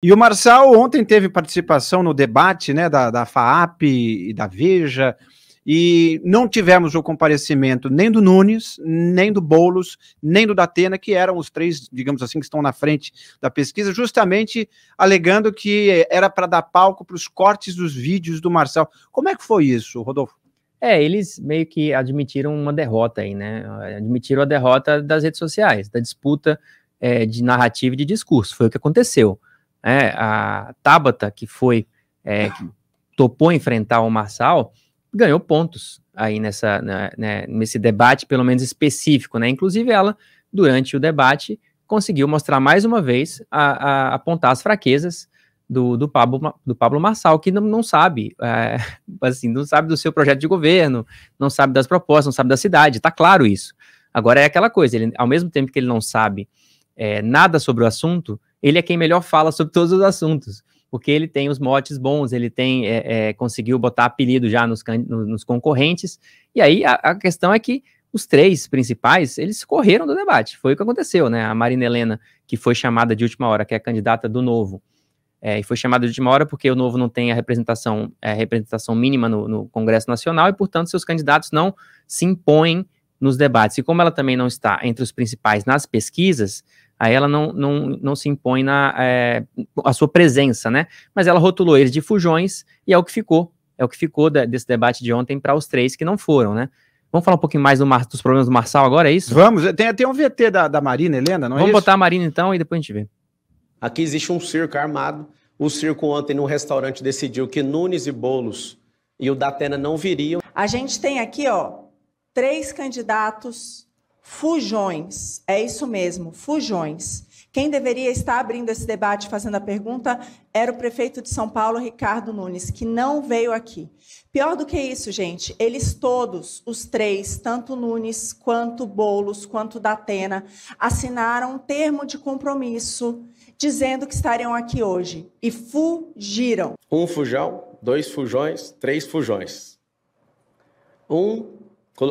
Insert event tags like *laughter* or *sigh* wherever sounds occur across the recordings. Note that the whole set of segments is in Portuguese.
E o Marçal ontem teve participação no debate né, da, da FAAP e da Veja, e não tivemos o comparecimento nem do Nunes, nem do Bolos, nem do Datena, que eram os três, digamos assim, que estão na frente da pesquisa, justamente alegando que era para dar palco para os cortes dos vídeos do Marçal. Como é que foi isso, Rodolfo? É, eles meio que admitiram uma derrota aí, né? Admitiram a derrota das redes sociais, da disputa é, de narrativa e de discurso. Foi o que aconteceu né, a Tabata, que foi, é, que topou enfrentar o Marçal, ganhou pontos aí nessa, né, né, nesse debate, pelo menos específico, né? Inclusive, ela, durante o debate, conseguiu mostrar mais uma vez, a, a apontar as fraquezas do, do, Pablo, do Pablo Marçal, que não, não sabe, é, *laughs* assim, não sabe do seu projeto de governo, não sabe das propostas, não sabe da cidade, tá claro isso. Agora é aquela coisa, ele, ao mesmo tempo que ele não sabe é, nada sobre o assunto, ele é quem melhor fala sobre todos os assuntos, porque ele tem os motes bons, ele tem é, é, conseguiu botar apelido já nos, nos concorrentes. E aí a, a, questão é que os três principais eles correram do debate. Foi o que aconteceu, né? A Marina Helena, que foi chamada de última hora, que é a candidata do novo. É, e foi chamada de última hora porque o Novo não tem a representação, é, a representação mínima no, no Congresso Nacional e, portanto, seus candidatos não se impõem nos debates. E como ela também não está entre os principais nas pesquisas, aí ela não, não, não se impõe na é, a sua presença, né? Mas ela rotulou eles de fujões e é o que ficou, é o que ficou da, desse debate de ontem para os três que não foram, né? Vamos falar um pouquinho mais do Mar, dos problemas do Marçal agora, é isso? Vamos, é, tem até um VT da, da Marina, Helena, não é Vamos botar a Marina então e depois a gente vê. Aqui existe um circo armado. O circo ontem num restaurante decidiu que Nunes e Bolos e o Datena não viriam. A gente tem aqui, ó, três candidatos Fujões, é isso mesmo, fujões. Quem deveria estar abrindo esse debate, fazendo a pergunta, era o prefeito de São Paulo, Ricardo Nunes, que não veio aqui. Pior do que isso, gente, eles todos, os três, tanto Nunes quanto Bolos, quanto Datena, assinaram um termo de compromisso dizendo que estariam aqui hoje e fugiram. Um fujão, dois fujões, três fujões. Um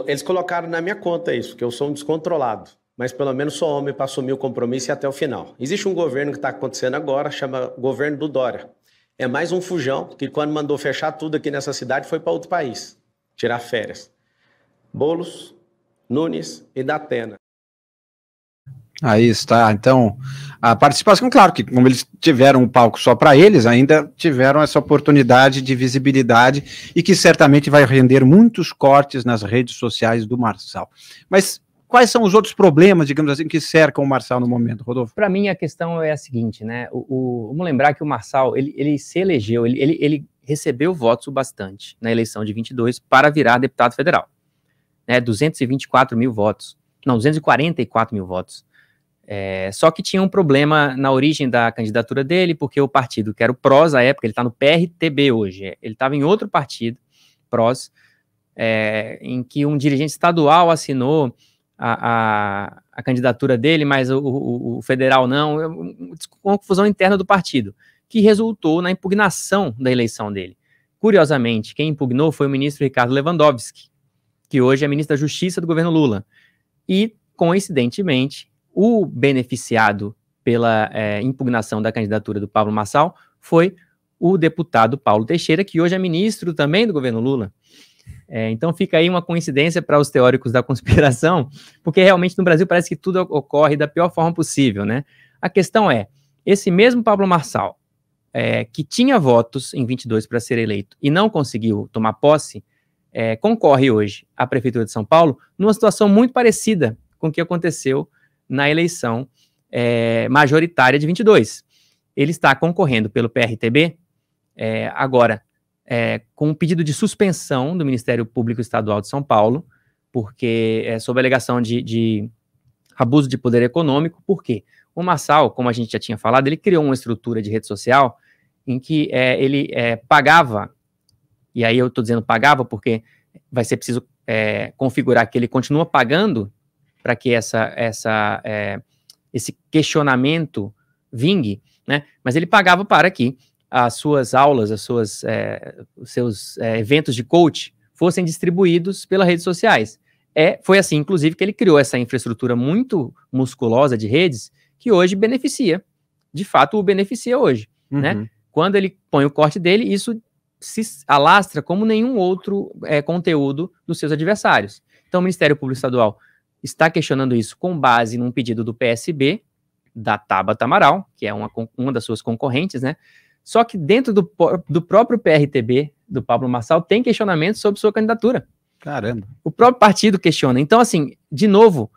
eles colocaram na minha conta isso, que eu sou um descontrolado. Mas pelo menos sou homem para assumir o compromisso e até o final. Existe um governo que está acontecendo agora, chama governo do Dória. É mais um fujão que quando mandou fechar tudo aqui nessa cidade foi para outro país, tirar férias. Bolos, Nunes e Datena. Aí está, então, a participação, claro que como eles tiveram um palco só para eles, ainda tiveram essa oportunidade de visibilidade e que certamente vai render muitos cortes nas redes sociais do Marçal. Mas quais são os outros problemas, digamos assim, que cercam o Marçal no momento, Rodolfo? Para mim, a questão é a seguinte, né? O, o, vamos lembrar que o Marçal, ele, ele se elegeu, ele, ele, ele recebeu votos o bastante na eleição de 22 para virar deputado federal. Né, 224 mil votos. Não, 244 mil votos. É, só que tinha um problema na origem da candidatura dele, porque o partido que era o PROS à época, ele está no PRTB hoje, é, ele estava em outro partido, PROS, é, em que um dirigente estadual assinou a, a, a candidatura dele, mas o, o, o federal não, é uma confusão interna do partido, que resultou na impugnação da eleição dele. Curiosamente, quem impugnou foi o ministro Ricardo Lewandowski, que hoje é ministro da Justiça do governo Lula. E, coincidentemente, o beneficiado pela é, impugnação da candidatura do Pablo Massal foi o deputado Paulo Teixeira, que hoje é ministro também do governo Lula. É, então fica aí uma coincidência para os teóricos da *laughs* conspiração, porque realmente no Brasil parece que tudo ocorre da pior forma possível, né? A questão é, esse mesmo Pablo Marçal, é, que tinha votos em 22 para ser eleito e não conseguiu tomar posse, é, concorre hoje à Prefeitura de São Paulo numa situação muito parecida com o que aconteceu na eleição é, majoritária de 22. Ele está concorrendo pelo PRTB é, agora é, com um pedido de suspensão do Ministério Público Estadual de São Paulo, porque é, sob alegação de, de abuso de poder econômico, por quê? O Massal, como a gente já tinha falado, ele criou uma estrutura de rede social em que é, ele é, pagava, e aí eu estou dizendo pagava porque vai ser preciso é, configurar que ele continua pagando para que essa, essa, é, esse questionamento vingue, né? Mas ele pagava para que as suas aulas, as suas, é, os seus é, eventos de coach fossem distribuídos pelas redes sociais. É, foi assim, inclusive, que ele criou essa infraestrutura muito musculosa de redes que hoje beneficia, de fato, o beneficia hoje, né? uhum. né? Quando ele põe o corte dele, isso se alastra como nenhum outro é, conteúdo dos seus adversários. Então, o Ministério Público Estadual está questionando isso com base num pedido do PSB, da Tabata Amaral, que é uma, uma das suas concorrentes, né? Só que dentro do, do próprio PRTB, do Pablo Marçal, tem questionamento sobre sua candidatura. Caramba. O próprio partido questiona. Então, assim, de novo,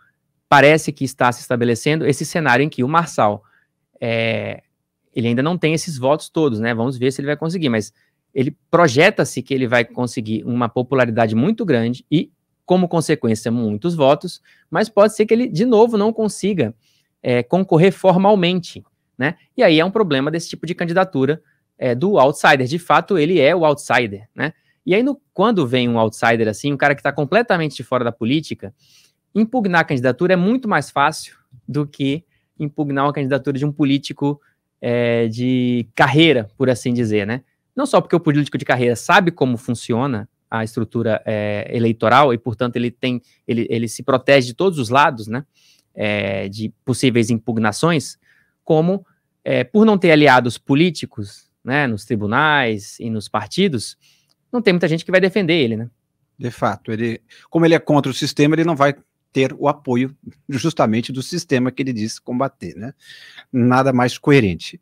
parece que está se estabelecendo esse cenário em que o Marçal, é, ele ainda não tem esses votos todos, né? Vamos ver se ele vai conseguir, mas ele projeta-se que ele vai conseguir uma popularidade muito grande e como consequência, muitos votos, mas pode ser que ele, de novo, não consiga é, concorrer formalmente. Né? E aí é um problema desse tipo de candidatura é, do outsider. De fato, ele é o outsider. Né? E aí, no, quando vem um outsider assim, um cara que está completamente de fora da política, impugnar a candidatura é muito mais fácil do que impugnar uma candidatura de um político é, de carreira, por assim dizer, né? Não só porque o político de carreira sabe como funciona a estrutura é, eleitoral e, portanto, ele tem ele, ele se protege de todos os lados, né, é, de possíveis impugnações, como é, por não ter aliados políticos, né, nos tribunais e nos partidos, não tem muita gente que vai defender ele, né? De fato, ele, como ele é contra o sistema, ele não vai ter o apoio justamente do sistema que ele diz combater, né? Nada mais coerente.